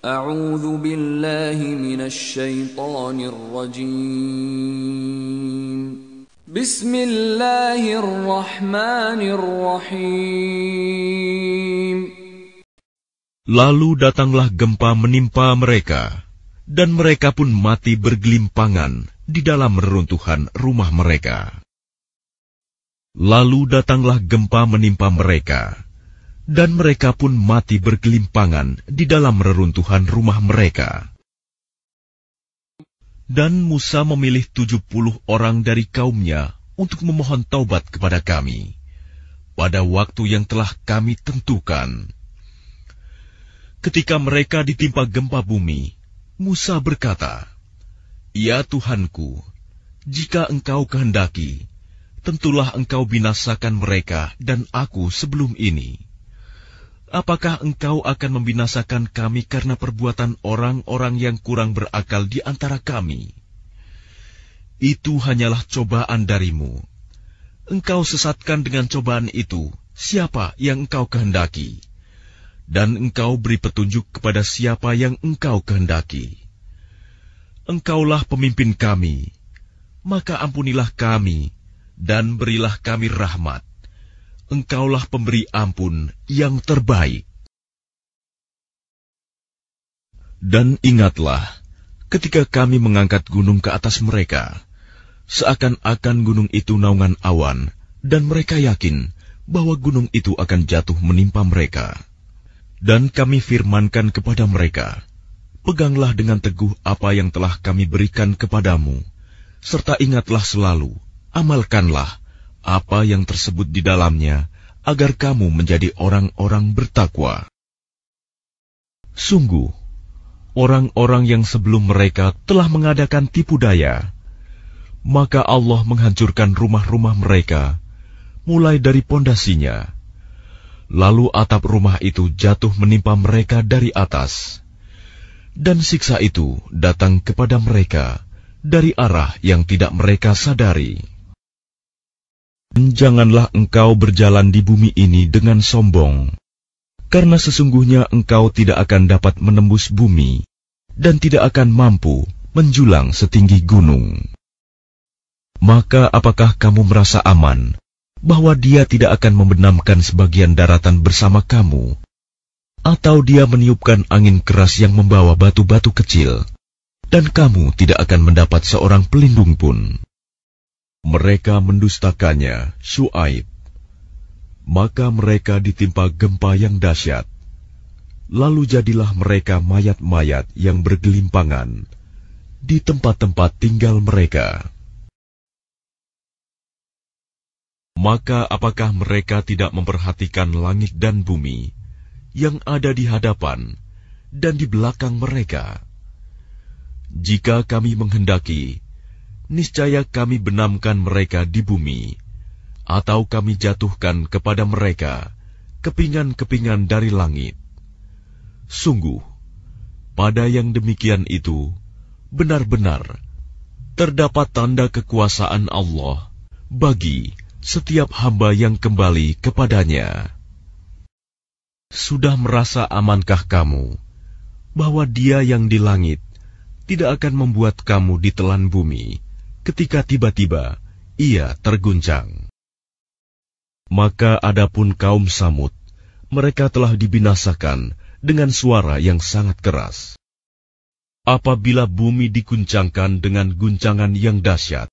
أعوذ بالله من الشيطان الرجيم بسم الله الرحمن الرحيم Lalu datanglah gempa menimpa mereka, dan mereka pun mati bergelimpangan di dalam reruntuhan rumah mereka. Lalu datanglah gempa menimpa mereka, dan mereka pun mati bergelimpangan di dalam reruntuhan rumah mereka. Dan Musa memilih tujuh puluh orang dari kaumnya untuk memohon taubat kepada kami pada waktu yang telah kami tentukan. Ketika mereka ditimpa gempa bumi, Musa berkata, Ya Tuhanku, jika engkau kehendaki, tentulah engkau binasakan mereka dan aku sebelum ini.' apakah engkau akan membinasakan kami karena perbuatan orang-orang yang kurang berakal di antara kami? Itu hanyalah cobaan darimu. Engkau sesatkan dengan cobaan itu siapa yang engkau kehendaki, dan engkau beri petunjuk kepada siapa yang engkau kehendaki. Engkaulah pemimpin kami, maka ampunilah kami, dan berilah kami rahmat. Engkaulah pemberi ampun yang terbaik. Dan ingatlah, ketika kami mengangkat gunung ke atas mereka, seakan-akan gunung itu naungan awan, dan mereka yakin bahwa gunung itu akan jatuh menimpa mereka. Dan kami firmankan kepada mereka, Peganglah dengan teguh apa yang telah kami berikan kepadamu, serta ingatlah selalu, amalkanlah, apa yang tersebut di dalamnya agar kamu menjadi orang-orang bertakwa. Sungguh, orang-orang yang sebelum mereka telah mengadakan tipu daya, maka Allah menghancurkan rumah-rumah mereka, mulai dari pondasinya. Lalu atap rumah itu jatuh menimpa mereka dari atas. Dan siksa itu datang kepada mereka dari arah yang tidak mereka sadari. Janganlah engkau berjalan di bumi ini dengan sombong, karena sesungguhnya engkau tidak akan dapat menembus bumi dan tidak akan mampu menjulang setinggi gunung. Maka, apakah kamu merasa aman bahwa Dia tidak akan membenamkan sebagian daratan bersama kamu, atau Dia meniupkan angin keras yang membawa batu-batu kecil, dan kamu tidak akan mendapat seorang pelindung pun? Mereka mendustakannya, Shu'aib. Maka mereka ditimpa gempa yang dahsyat. Lalu jadilah mereka mayat-mayat yang bergelimpangan di tempat-tempat tinggal mereka. Maka apakah mereka tidak memperhatikan langit dan bumi yang ada di hadapan dan di belakang mereka? Jika kami menghendaki, niscaya kami benamkan mereka di bumi, atau kami jatuhkan kepada mereka kepingan-kepingan dari langit. Sungguh, pada yang demikian itu benar-benar terdapat tanda kekuasaan Allah bagi setiap hamba yang kembali kepadanya. Sudah merasa amankah kamu bahwa Dia yang di langit tidak akan membuat kamu ditelan bumi? ketika tiba-tiba ia terguncang. Maka adapun kaum Samud, mereka telah dibinasakan dengan suara yang sangat keras. Apabila bumi diguncangkan dengan guncangan yang dahsyat,